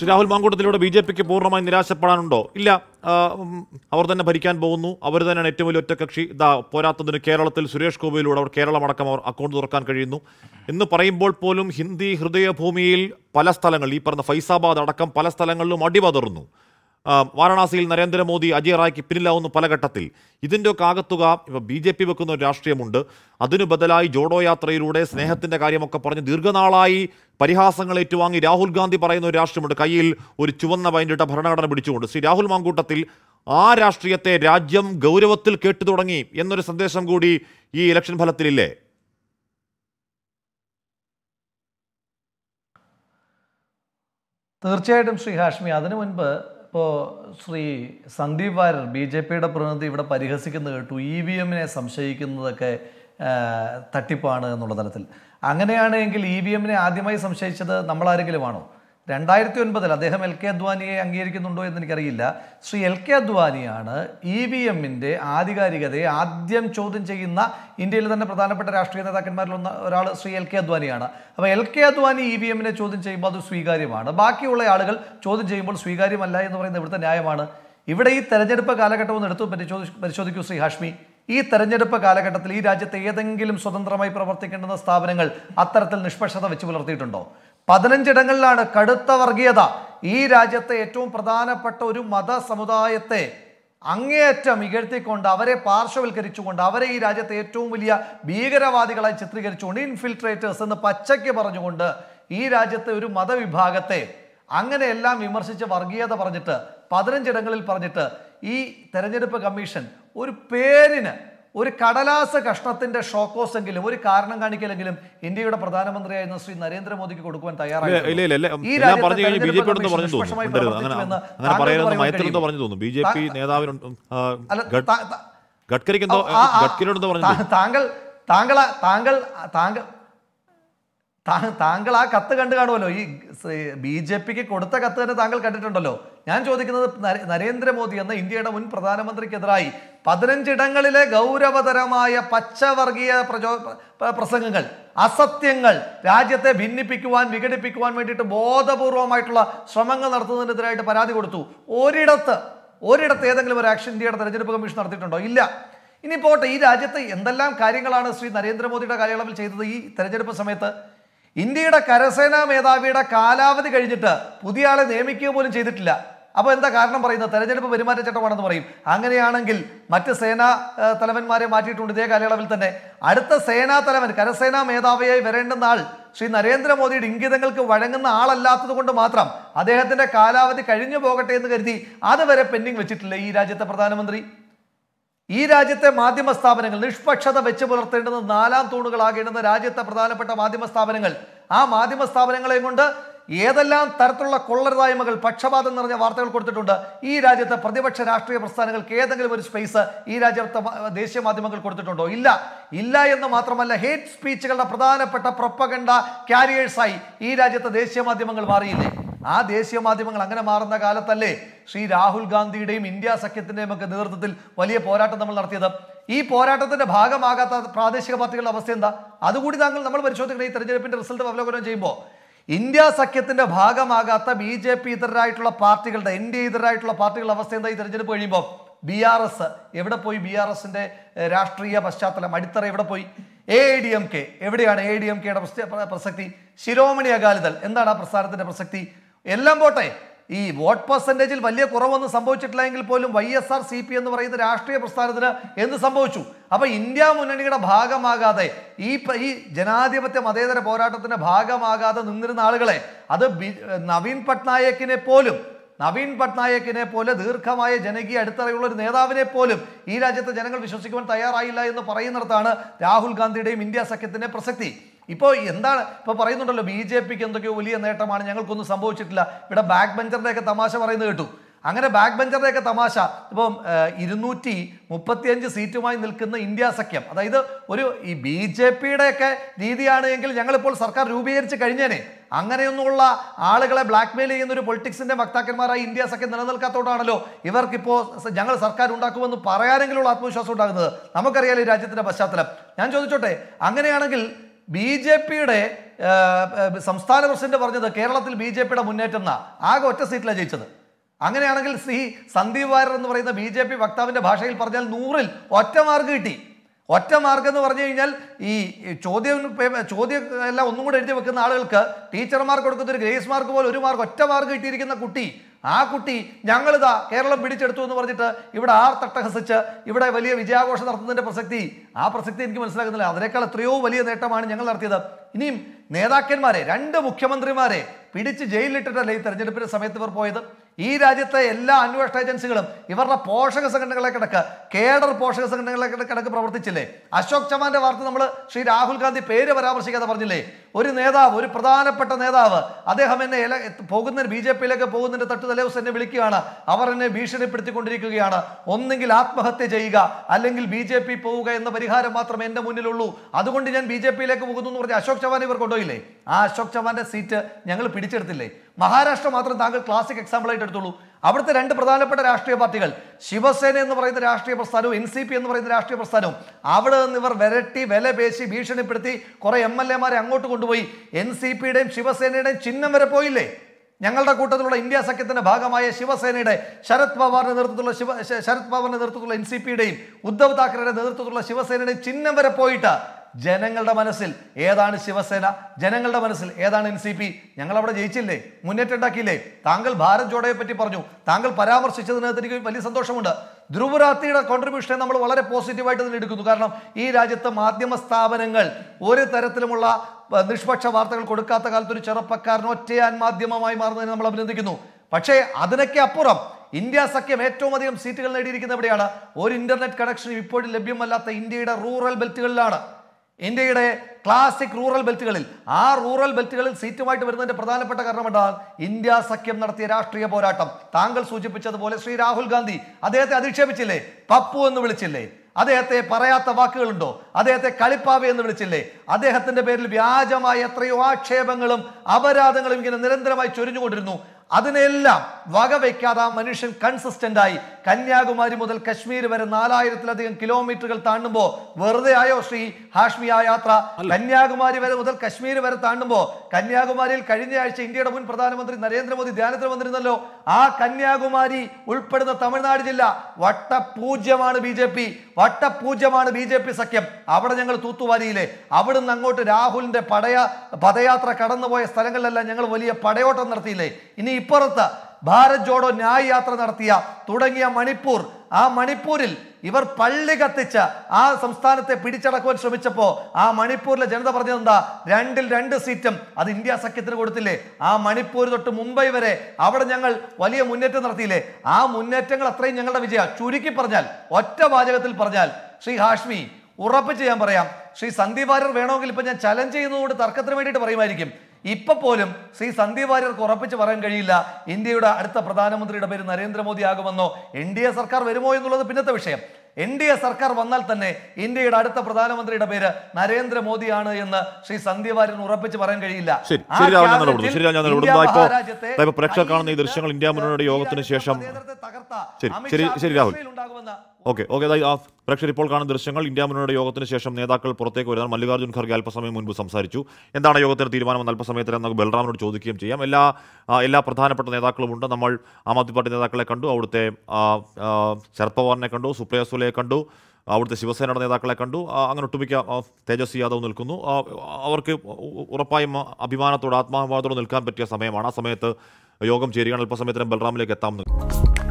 ശ്രീ രാഹുൽ മാങ്കൂട്ടത്തിലൂടെ B J പിക്ക് പൂർണ്ണമായി നിരാശപ്പെടാനുണ്ടോ ഇല്ല അവർ തന്നെ ഭരിക്കാൻ പോകുന്നു അവർ തന്നെയാണ് ഏറ്റവും വലിയ ഒറ്റകക്ഷി ഇതാ പോരാത്തതിന് കേരളത്തിൽ സുരേഷ് ഗോപിയിലൂടെ അവർ കേരളമടക്കം അവർ അക്കൗണ്ട് തുറക്കാൻ കഴിയുന്നു എന്ന് പറയുമ്പോൾ പോലും ഹിന്ദി ഹൃദയഭൂമിയിൽ പല സ്ഥലങ്ങളിൽ ഈ പറഞ്ഞ ഫൈസാബാദ് അടക്കം പല സ്ഥലങ്ങളിലും അടിപതറുന്നു വാരാണസിയിൽ നരേന്ദ്രമോദി അജയ് റായ്ക്ക് പിന്നിലാവുന്ന പല ഘട്ടത്തിൽ ഇതിൻ്റെയൊക്കെ ആകത്തുക ഇപ്പോൾ ബി ജെ പി വെക്കുന്ന ഒരു രാഷ്ട്രീയമുണ്ട് അതിനു ബദലായി ജോഡോ യാത്രയിലൂടെ സ്നേഹത്തിൻ്റെ കാര്യമൊക്കെ പറഞ്ഞ് ദീർഘനാളായി പരിഹാസങ്ങൾ ഏറ്റുവാങ്ങി രാഹുൽ ഗാന്ധി പറയുന്ന ഒരു രാഷ്ട്രീയമുണ്ട് കയ്യിൽ ഒരു ചുവന്ന വൈൻഡിട്ട ഭരണഘടന പിടിച്ചുകൊണ്ട് ശ്രീ രാഹുൽ മാങ്കൂട്ടത്തിൽ ആ രാഷ്ട്രീയത്തെ രാജ്യം ഗൗരവത്തിൽ കേട്ടു തുടങ്ങി എന്നൊരു സന്ദേശം കൂടി ഈ ഇലക്ഷൻ ഫലത്തിലില്ലേ തീർച്ചയായിട്ടും ശ്രീ ഹാഷ്മി അതിനു മുൻപ് ഇപ്പോൾ ശ്രീ സന്ദീപ് വാര്യർ ബി ജെ പിയുടെ പ്രതിനിധി ഇവിടെ പരിഹസിക്കുന്നത് കേട്ടു ഇ വി എമ്മിനെ സംശയിക്കുന്നതൊക്കെ തട്ടിപ്പാണ് എന്നുള്ള തലത്തിൽ അങ്ങനെയാണെങ്കിൽ ഇ വി എമ്മിനെ ആദ്യമായി സംശയിച്ചത് നമ്മളാരെങ്കിലും ആണോ രണ്ടായിരത്തി ഒൻപതിൽ അദ്ദേഹം എൽ കെ അദ്വാനിയെ അംഗീകരിക്കുന്നുണ്ടോ എന്ന് എനിക്കറിയില്ല ശ്രീ എൽ കെ അദ്വാനിയാണ് ഇ വി എമ്മിൻ്റെ ആധികാരികതയെ ആദ്യം ചോദ്യം ചെയ്യുന്ന ഇന്ത്യയിൽ തന്നെ പ്രധാനപ്പെട്ട രാഷ്ട്രീയ നേതാക്കന്മാരിൽ ഒരാൾ ശ്രീ എൽ കെ അദ്വാനിയാണ് അപ്പോൾ L K Advani E V എമ്മിനെ ചോദ്യം ചെയ്യുമ്പോൾ അത് സ്വീകാര്യമാണ് ബാക്കിയുള്ള ആളുകൾ ചോദ്യം ചെയ്യുമ്പോൾ സ്വീകാര്യമല്ല എന്ന് പറയുന്നത് ഇവിടുത്തെ ന്യായമാണ് ഇവിടെ ഈ തെരഞ്ഞെടുപ്പ് ഒന്ന് എടുത്തു പരിശോധി പരിശോധിക്കൂ ശ്രീ ഹാഷ്മി ഈ തെരഞ്ഞെടുപ്പ് കാലഘട്ടത്തിൽ ഈ രാജ്യത്തെ ഏതെങ്കിലും സ്വതന്ത്രമായി പ്രവർത്തിക്കേണ്ടുന്ന സ്ഥാപനങ്ങൾ അത്തരത്തിൽ നിഷ്പക്ഷത വെച്ച് പുലർത്തിയിട്ടുണ്ടോ പതിനഞ്ചിടങ്ങളിലാണ് കടുത്ത വർഗീയത ഈ രാജ്യത്തെ ഏറ്റവും പ്രധാനപ്പെട്ട ഒരു മത സമുദായത്തെ അങ്ങേയറ്റം ഇകഴ്ത്തിക്കൊണ്ട് അവരെ പാർശ്വവൽക്കരിച്ചുകൊണ്ട് അവരെ ഈ രാജ്യത്തെ ഏറ്റവും വലിയ ഭീകരവാദികളായി ചിത്രീകരിച്ചുകൊണ്ട് ഇൻഫിൽട്രേറ്റേഴ്സ് എന്ന് പച്ചയ്ക്ക് പറഞ്ഞുകൊണ്ട് ഈ രാജ്യത്തെ ഒരു മതവിഭാഗത്തെ അങ്ങനെ എല്ലാം വിമർശിച്ച് വർഗീയത പറഞ്ഞിട്ട് പതിനഞ്ചിടങ്ങളിൽ പറഞ്ഞിട്ട് ഈ തെരഞ്ഞെടുപ്പ് കമ്മീഷൻ ഒരു പേരിന് ഒരു കടലാസ കഷ്ണത്തിന്റെ ഷോക്കോസെങ്കിലും ഒരു കാരണം കാണിക്കലെങ്കിലും ഇന്ത്യയുടെ പ്രധാനമന്ത്രിയായിരുന്ന ശ്രീ നരേന്ദ്രമോദിക്ക് കൊടുക്കുവാൻ തയ്യാറായി താങ്കൾ താങ്കൾ താങ്കൾ താങ്കൾ താങ്കൾ ആ കത്ത് കണ്ടു കാണുമല്ലോ ഈ ബി ജെ പിക്ക് കൊടുത്ത കത്ത് തന്നെ താങ്കൾ കണ്ടിട്ടുണ്ടല്ലോ ഞാൻ ചോദിക്കുന്നത് നരേന്ദ്രമോദി എന്ന ഇന്ത്യയുടെ മുൻ പ്രധാനമന്ത്രിക്കെതിരായി പതിനഞ്ചിടങ്ങളിലെ ഗൗരവതരമായ പച്ചവർഗീയ പ്രചോ പ്രസംഗങ്ങൾ അസത്യങ്ങൾ രാജ്യത്തെ ഭിന്നിപ്പിക്കുവാൻ വിഘടിപ്പിക്കുവാൻ വേണ്ടിയിട്ട് ബോധപൂർവമായിട്ടുള്ള ശ്രമങ്ങൾ നടത്തുന്നതിനെതിരായിട്ട് പരാതി കൊടുത്തു ഒരിടത്ത് ഒരിടത്ത് ഏതെങ്കിലും ഒരു ആക്ഷൻ ഇന്ത്യയുടെ തെരഞ്ഞെടുപ്പ് കമ്മീഷൻ നടത്തിയിട്ടുണ്ടോ ഇല്ല ഇനി പോട്ടെ ഈ രാജ്യത്ത് എന്തെല്ലാം കാര്യങ്ങളാണ് ശ്രീ നരേന്ദ്രമോദിയുടെ കാലയളവിൽ ചെയ്തത് ഈ തെരഞ്ഞെടുപ്പ് സമയത്ത് ഇന്ത്യയുടെ കരസേനാ മേധാവിയുടെ കാലാവധി കഴിഞ്ഞിട്ട് പുതിയ ആളെ നിയമിക്കുക പോലും ചെയ്തിട്ടില്ല അപ്പോൾ എന്താ കാരണം പറയുന്നത് തെരഞ്ഞെടുപ്പ് പെരുമാറ്റച്ചട്ടമാണെന്ന് പറയും അങ്ങനെയാണെങ്കിൽ മറ്റ് സേനാ തലവന്മാരെ മാറ്റിയിട്ടുണ്ട് ഇതേ കാലയളവിൽ തന്നെ അടുത്ത സേനാ തലവൻ കരസേനാ മേധാവിയായി വരേണ്ടുന്ന ആൾ ശ്രീ നരേന്ദ്രമോദിയുടെ ഇംഗിതങ്ങൾക്ക് വഴങ്ങുന്ന ആളല്ലാത്തത് കൊണ്ട് മാത്രം അദ്ദേഹത്തിന്റെ കാലാവധി കഴിഞ്ഞു പോകട്ടെ എന്ന് കരുതി അതുവരെ പെൻഡിങ് വെച്ചിട്ടില്ല ഈ രാജ്യത്തെ പ്രധാനമന്ത്രി ഈ രാജ്യത്തെ മാധ്യമ സ്ഥാപനങ്ങൾ നിഷ്പക്ഷത വെച്ച് പുലർത്തേണ്ടത് നാലാം തൂണുകളാകേണ്ടുന്ന രാജ്യത്തെ പ്രധാനപ്പെട്ട മാധ്യമ സ്ഥാപനങ്ങൾ ആ മാധ്യമ സ്ഥാപനങ്ങളെയും കൊണ്ട് ഏതെല്ലാം തരത്തിലുള്ള കൊള്ളരുതായ്മകൾ പക്ഷപാതം നിറഞ്ഞ വാർത്തകൾ കൊടുത്തിട്ടുണ്ട് ഈ രാജ്യത്തെ പ്രതിപക്ഷ രാഷ്ട്രീയ പ്രസ്ഥാനങ്ങൾക്ക് ഏതെങ്കിലും ഒരു സ്പേസ് ഈ രാജ്യത്തെ ദേശീയ മാധ്യമങ്ങൾ കൊടുത്തിട്ടുണ്ടോ ഇല്ല ഇല്ല എന്ന് മാത്രമല്ല ഹേറ്റ് സ്പീച്ചുകളുടെ പ്രധാനപ്പെട്ട പ്രൊപ്പകണ്ട കാരിയേഴ്സായി ഈ രാജ്യത്തെ ദേശീയ മാധ്യമങ്ങൾ മാറിയില്ലേ ആ ദേശീയ മാധ്യമങ്ങൾ അങ്ങനെ മാറുന്ന കാലത്തല്ലേ ശ്രീ രാഹുൽ ഗാന്ധിയുടെയും ഇന്ത്യ സഖ്യത്തിന്റെയും ഒക്കെ നേതൃത്വത്തിൽ വലിയ പോരാട്ടം നമ്മൾ നടത്തിയത് ഈ പോരാട്ടത്തിന്റെ ഭാഗമാകാത്ത പ്രാദേശിക പാർട്ടികളുടെ അവസ്ഥ എന്താ അതുകൂടി താങ്കൾ നമ്മൾ പരിശോധിക്കണം ഈ തെരഞ്ഞെടുപ്പിന്റെ റിസൾട്ട് അവലോകനം ചെയ്യുമ്പോൾ ഇന്ത്യ സഖ്യത്തിന്റെ ഭാഗമാകാത്ത ബി ജെ പി ഇതരായിട്ടുള്ള പാർട്ടികളുടെ എൻ ഡി എ ഇതരായിട്ടുള്ള പാർട്ടികളുടെ അവസ്ഥ എന്താ ഈ തെരഞ്ഞെടുപ്പ് കഴിയുമ്പോൾ ബി ആർ എസ് എവിടെ പോയി ബി ആർ എസിന്റെ രാഷ്ട്രീയ പശ്ചാത്തലം അടിത്തറ എവിടെ പോയി എ ഡി എം കെ എവിടെയാണ് എ ഡി എം കെയുടെ പ്രസക്തി ശിരോമണി അകാലിദൾ എന്താണ് ആ പ്രസ്ഥാനത്തിന്റെ പ്രസക്തി എല്ലാം പോട്ടെ ഈ വോട്ട് പെർസെൻറ്റേജിൽ വലിയ കുറവൊന്നും സംഭവിച്ചിട്ടില്ല എങ്കിൽ പോലും Y S R C P എന്ന് പറയുന്ന രാഷ്ട്രീയ പ്രസ്ഥാനത്തിന് എന്ത് സംഭവിച്ചു അപ്പോൾ ഇന്ത്യ മുന്നണിയുടെ ഭാഗമാകാതെ ഈ ഈ ജനാധിപത്യ മതേതര പോരാട്ടത്തിന്റെ ഭാഗമാകാതെ നിന്നിരുന്ന ആളുകളെ അത് നവീൻ പട്നായക്കിനെ പോലും നവീൻ പട്നായക്കിനെ പോലെ ദീർഘമായ ജനകീയ അടിത്തറയുള്ള ഒരു നേതാവിനെ പോലും ഈ രാജ്യത്തെ ജനങ്ങൾ വിശ്വസിക്കുവാൻ തയ്യാറായില്ല എന്ന് പറയുന്നിടത്താണ് രാഹുൽ ഗാന്ധിയുടെയും ഇന്ത്യ സഖ്യത്തിൻ്റെ പ്രസക്തി ഇപ്പോൾ എന്താണ് ഇപ്പോൾ പറയുന്നുണ്ടല്ലോ ബി ജെ പിക്ക് എന്തൊക്കെയോ വലിയ നേട്ടമാണ് ഞങ്ങൾക്കൊന്നും സംഭവിച്ചിട്ടില്ല ഇവിടെ ബാക്ക് ബെഞ്ചറിൻ്റെയൊക്കെ തമാശ പറയുന്നത് കേട്ടു അങ്ങനെ ബാക്ക് ബെഞ്ചറിൻ്റെയൊക്കെ തമാശ ഇപ്പം ഇരുന്നൂറ്റി മുപ്പത്തിയഞ്ച് സീറ്റുമായി നിൽക്കുന്ന ഇന്ത്യ സഖ്യം അതായത് ഒരു ഈ ബി ജെ പിയുടെയൊക്കെ രീതിയാണ് എങ്കിൽ ഞങ്ങളിപ്പോൾ സർക്കാർ രൂപീകരിച്ച് കഴിഞ്ഞേനെ അങ്ങനെയൊന്നുമുള്ള ആളുകളെ ബ്ലാക്ക്മെയിൽ ചെയ്യുന്ന ഒരു പൊളിറ്റിക്സിന്റെ വക്താക്കന്മാരായി ഇന്ത്യ സഖ്യം നിലനിൽക്കാത്തതുകൊണ്ടാണല്ലോ ഇവർക്കിപ്പോൾ ഞങ്ങൾ സർക്കാർ ഉണ്ടാക്കുമെന്ന് പറയാനെങ്കിലുള്ള ആത്മവിശ്വാസം ഉണ്ടാകുന്നത് നമുക്കറിയാലോ ഈ രാജ്യത്തിന്റെ പശ്ചാത്തലം ഞാൻ ചോദിച്ചോട്ടെ അങ്ങനെയാണെങ്കിൽ ബി ജെ പിയുടെ സംസ്ഥാന പ്രസിഡന്റ് പറഞ്ഞത് കേരളത്തിൽ ബി ജെ പിയുടെ മുന്നേറ്റം ആകെ ഒറ്റ സീറ്റിലാണ് ജയിച്ചത് അങ്ങനെയാണെങ്കിൽ സി സന്ദീപ് വാരർ എന്ന് പറയുന്ന ബി ജെ പി വക്താവിൻ്റെ ഭാഷയിൽ പറഞ്ഞാൽ നൂറിൽ ഒറ്റ മാർക്ക് കിട്ടി ഒറ്റ മാർക്ക് എന്ന് പറഞ്ഞു കഴിഞ്ഞാൽ ഈ ചോദ്യം ചോദ്യം എല്ലാം ഒന്നും കൂടെ എഴുതി വെക്കുന്ന ആളുകൾക്ക് ടീച്ചർമാർക്ക് കൊടുക്കുന്ന ഒരു ഗ്രേസ് മാർക്ക് പോലെ ഒരു മാർക്ക് ഒറ്റ മാർക്ക് കിട്ടിയിരിക്കുന്ന കുട്ടി ആ കുട്ടി ഞങ്ങളിതാ കേരളം പിടിച്ചെടുത്തു എന്ന് പറഞ്ഞിട്ട് ഇവിടെ ആർ തട്ടഹസിച്ച് ഇവിടെ വലിയ വിജയാഘോഷം നടത്തുന്നതിന്റെ പ്രസക്തി ആ പ്രസക്തി എനിക്ക് മനസ്സിലാകുന്നില്ല അതിനേക്കാൾ എത്രയോ വലിയ നേട്ടമാണ് ഞങ്ങൾ നടത്തിയത് ഇനിയും നേതാക്കന്മാരെ രണ്ട് മുഖ്യമന്ത്രിമാരെ പിടിച്ച് ജയിലിലിട്ടിട്ടല്ലേ ഈ തെരഞ്ഞെടുപ്പിൻ്റെ സമയത്ത് ഇവർ പോയത് ഈ രാജ്യത്തെ എല്ലാ അന്വേഷണ ഏജൻസികളും ഇവരുടെ പോഷക സംഘടനകളെ കിടക്ക് കേഡർ പോഷക സംഘടനകളെ കിടക്ക് പ്രവർത്തിച്ചില്ലേ അശോക് ചവാന്റെ വാർത്ത നമ്മൾ ശ്രീ രാഹുൽ ഗാന്ധി പേര് പരാമർശിക്കാതെ പറഞ്ഞില്ലേ ഒരു നേതാവ് ഒരു പ്രധാനപ്പെട്ട നേതാവ് അദ്ദേഹം എന്നെ ഇല പോകുന്ന ബി ജെ പിയിലേക്ക് പോകുന്നതിന്റെ തട്ട് തലേദിവസം എന്നെ വിളിക്കുകയാണ് അവർ എന്നെ ഭീഷണിപ്പെടുത്തിക്കൊണ്ടിരിക്കുകയാണ് ഒന്നെങ്കിൽ ആത്മഹത്യ ചെയ്യുക അല്ലെങ്കിൽ ബി ജെ പി പോവുക എന്ന പരിഹാരം മാത്രമേ എൻ്റെ മുന്നിലുള്ളൂ അതുകൊണ്ട് ഞാൻ ബി ജെ പിയിലേക്ക് പോകുന്നു എന്ന് പറഞ്ഞ അശോക് ചവാൻ ഇവർ കൊണ്ടുപോയില്ലേ ആ അശോക് ചവാന്റെ സീറ്റ് ഞങ്ങൾ പിടിച്ചെടുത്തില്ലേ മഹാരാഷ്ട്ര മാത്രം താങ്കൾ ക്ലാസിക് എക്സാമ്പിൾ ആയിട്ട് എടുത്തോളൂ അവിടുത്തെ രണ്ട് പ്രധാനപ്പെട്ട രാഷ്ട്രീയ പാർട്ടികൾ ശിവസേന എന്ന് പറയുന്ന രാഷ്ട്രീയ പ്രസ്ഥാനവും എൻ സി പി എന്ന് പറയുന്ന രാഷ്ട്രീയ പ്രസ്ഥാനവും അവിടെ നിന്ന് ഇവർ വിരട്ടി വില പേശി ഭീഷണിപ്പെടുത്തി കുറെ എം എൽ എമാരെ അങ്ങോട്ട് കൊണ്ടുപോയി എൻ സി പിയുടെയും ശിവസേനയുടെയും ചിഹ്നം വരെ പോയില്ലേ ഞങ്ങളുടെ കൂട്ടത്തിലുള്ള ഇന്ത്യ സഖ്യത്തിന്റെ ഭാഗമായ ശിവസേനയുടെ ശരത് പവാറിന്റെ നേതൃത്വത്തിലുള്ള ശിവ ശരത് പവാറിന്റെ നേതൃത്വത്തിലുള്ള എൻ സി പിയുടെയും ഉദ്ധവ് താക്കറെയുടെ നേതൃത്വത്തിലുള്ള ശിവസേനയുടെയും ചിഹ്നം വരെ പോയിട്ട് ജനങ്ങളുടെ മനസ്സിൽ ഏതാണ് ശിവസേന ജനങ്ങളുടെ മനസ്സിൽ ഏതാണ് എൻ സി പി ഞങ്ങൾ അവിടെ ജയിച്ചില്ലേ മുന്നേറ്റം ഉണ്ടാക്കിയില്ലേ താങ്കൾ ഭാരത് ജോഡയെ പറ്റി പറഞ്ഞു താങ്കൾ പരാമർശിച്ചതിനകത്ത് എനിക്ക് വലിയ സന്തോഷമുണ്ട് ധ്രുവരാത്രിയുടെ കോൺട്രിബ്യൂഷനെ നമ്മൾ വളരെ പോസിറ്റീവായിട്ട് എടുക്കുന്നു കാരണം ഈ രാജ്യത്തെ മാധ്യമ സ്ഥാപനങ്ങൾ ഒരു തരത്തിലുമുള്ള നിഷ്പക്ഷ വാർത്തകൾ കൊടുക്കാത്ത കാലത്ത് ഒരു ചെറുപ്പക്കാരൻ ഒറ്റയാൻ മാധ്യമമായി മാറുന്നതിന് നമ്മൾ അഭിനന്ദിക്കുന്നു പക്ഷേ അതിനൊക്കെ അപ്പുറം ഇന്ത്യ സഖ്യം ഏറ്റവും അധികം സീറ്റുകൾ നേടിയിരിക്കുന്ന എവിടെയാണ് ഒരു ഇന്റർനെറ്റ് കണക്ഷൻ ഇപ്പോഴും ലഭ്യമല്ലാത്ത ഇന്ത്യയുടെ റൂറൽ ബെൽറ്റുകളിലാണ് ഇന്ത്യയുടെ ക്ലാസിക് റൂറൽ ബെൽറ്റുകളിൽ ആ റൂറൽ ബെൽറ്റുകളിൽ സീറ്റുമായിട്ട് വരുന്നതിന്റെ പ്രധാനപ്പെട്ട കാരണം എന്താണ് ഇന്ത്യ സഖ്യം നടത്തിയ രാഷ്ട്രീയ പോരാട്ടം താങ്കൾ സൂചിപ്പിച്ചതുപോലെ ശ്രീ രാഹുൽ ഗാന്ധി അദ്ദേഹത്തെ അധിക്ഷേപിച്ചില്ലേ പപ്പു എന്ന് വിളിച്ചില്ലേ അദ്ദേഹത്തെ പറയാത്ത വാക്കുകളുണ്ടോ അദ്ദേഹത്തെ കളിപ്പാവ എന്ന് വിളിച്ചില്ലേ അദ്ദേഹത്തിന്റെ പേരിൽ വ്യാജമായ എത്രയോ ആക്ഷേപങ്ങളും അപരാധങ്ങളും ഇങ്ങനെ നിരന്തരമായി ചൊരിഞ്ഞുകൊണ്ടിരുന്നു അതിനെല്ലാം വകവയ്ക്കാതെ ആ മനുഷ്യൻ കൺസിസ്റ്റന്റ് ആയി കന്യാകുമാരി മുതൽ കശ്മീർ വരെ നാലായിരത്തിലധികം കിലോമീറ്ററുകൾ താണ്ടുമ്പോൾ വെറുതെ ആയോ ശ്രീ ഹാഷ്മി ആ യാത്ര കന്യാകുമാരി വരെ മുതൽ കശ്മീർ വരെ താണ്ടുമ്പോൾ കന്യാകുമാരിയിൽ കഴിഞ്ഞ ആഴ്ച ഇന്ത്യയുടെ മുൻ പ്രധാനമന്ത്രി നരേന്ദ്രമോദി ധ്യാനത്തിന് വന്നിരുന്നല്ലോ ആ കന്യാകുമാരി ഉൾപ്പെടുന്ന തമിഴ്നാട് ജില്ല വട്ടപൂജ്യമാണ് ബി ജെ പി വട്ടപൂജ്യമാണ് ബി ജെ പി സഖ്യം അവിടെ ഞങ്ങൾ തൂത്തുവാരിയിലെ അവിടുന്ന് അങ്ങോട്ട് രാഹുലിന്റെ പടയ പദയാത്ര കടന്നുപോയ സ്ഥലങ്ങളിലെല്ലാം ഞങ്ങൾ വലിയ പടയോട്ടം നടത്തിയില്ലേ ഇനി ഇപ്പുറത്ത് ഭാരത് ജോഡോ ന്യായ യാത്ര നടത്തിയ തുടങ്ങിയ മണിപ്പൂർ ആ മണിപ്പൂരിൽ ഇവർ പള്ളി കത്തിച്ച് ആ സംസ്ഥാനത്തെ പിടിച്ചടക്കുവാൻ ശ്രമിച്ചപ്പോൾ ആ മണിപ്പൂരിലെ ജനത പറഞ്ഞതെന്താ രണ്ടിൽ രണ്ട് സീറ്റും അത് ഇന്ത്യ സഖ്യത്തിന് കൊടുത്തില്ലേ ആ മണിപ്പൂർ തൊട്ട് മുംബൈ വരെ അവിടെ ഞങ്ങൾ വലിയ മുന്നേറ്റം നടത്തിയില്ലേ ആ മുന്നേറ്റങ്ങൾ അത്രയും ഞങ്ങളുടെ വിജയ ചുരുക്കി പറഞ്ഞാൽ ഒറ്റ വാചകത്തിൽ പറഞ്ഞാൽ ശ്രീ ഹാഷ്മി ഉറപ്പിച്ച് ഞാൻ പറയാം ശ്രീ സന്ദീപ് വാര്യർ വേണമെങ്കിൽ ഇപ്പം ഞാൻ ചലഞ്ച് ചെയ്യുന്നതുകൊണ്ട് തർക്കത്തിന് വേണ്ടിയിട്ട് പറയുമായിരിക്കും ഇപ്പൊ പോലും ശ്രീ സന്ദീപ് വാര്യർക്ക് ഉറപ്പിച്ച് പറയാൻ കഴിയില്ല ഇന്ത്യയുടെ അടുത്ത പ്രധാനമന്ത്രിയുടെ പേര് നരേന്ദ്രമോദി ആകുമെന്നോ എൻ ഡി എ സർക്കാർ വരുമോ എന്നുള്ളത് പിന്നത്തെ വിഷയം എൻ ഡി എ സർക്കാർ വന്നാൽ തന്നെ ഇന്ത്യയുടെ അടുത്ത പ്രധാനമന്ത്രിയുടെ പേര് നരേന്ദ്രമോദിയാണ് എന്ന് ശ്രീ സന്ധ്യ വാര്യൻ ഉറപ്പിച്ച് പറയാൻ കഴിയില്ല പ്രേക്ഷകർ കാണുന്ന ഈ ദൃശ്യങ്ങൾ ഇന്ത്യ മുന്നണിയുടെ യോഗത്തിന് ശേഷം ശരി ശരി രാഹുൽ ഓക്കെ ഓക്കെ പ്രേക്ഷകർ ഇപ്പോൾ കാണുന്ന ദൃശ്യങ്ങൾ ഇന്ത്യ മുന്നോട് യോഗത്തിന് ശേഷം നേതാക്കൾ പുറത്തേക്ക് വരുന്നത് മല്ലികാർജ്ജുൻ ഖർഗെ അല്പസമയം മുൻപ് സംസാരിച്ചു എന്താണ് യോഗത്തിൻ്റെ തീരുമാനം അല്പസമയത്തിൽ നമുക്ക് ബൽറാമിനോട് ചോദിക്കുകയും ചെയ്യാം എല്ലാ എല്ലാ പ്രധാനപ്പെട്ട നേതാക്കളും ഉണ്ട് നമ്മൾ ആം ആദ്മി പാർട്ടി നേതാക്കളെ കണ്ടു അവിടുത്തെ ശരത് പവാറിനെ കണ്ടു സുപ്രിയ സുലയെ കണ്ടു അവിടുത്തെ ശിവസേനയുടെ നേതാക്കളെ കണ്ടു അങ്ങനെ ഒട്ടുമിക്ക തേജസ്വി യാദവ് നിൽക്കുന്നു അവർക്ക് ഉറപ്പായും അഭിമാനത്തോടെ ആത്മാഭിമാനത്തോടെ നിൽക്കാൻ പറ്റിയ സമയമാണ് ആ സമയത്ത് യോഗം ചേരുകയാണ് അല്പസമയത്തിന് ബൽറാമിലേക്ക് എത്താമെന്ന്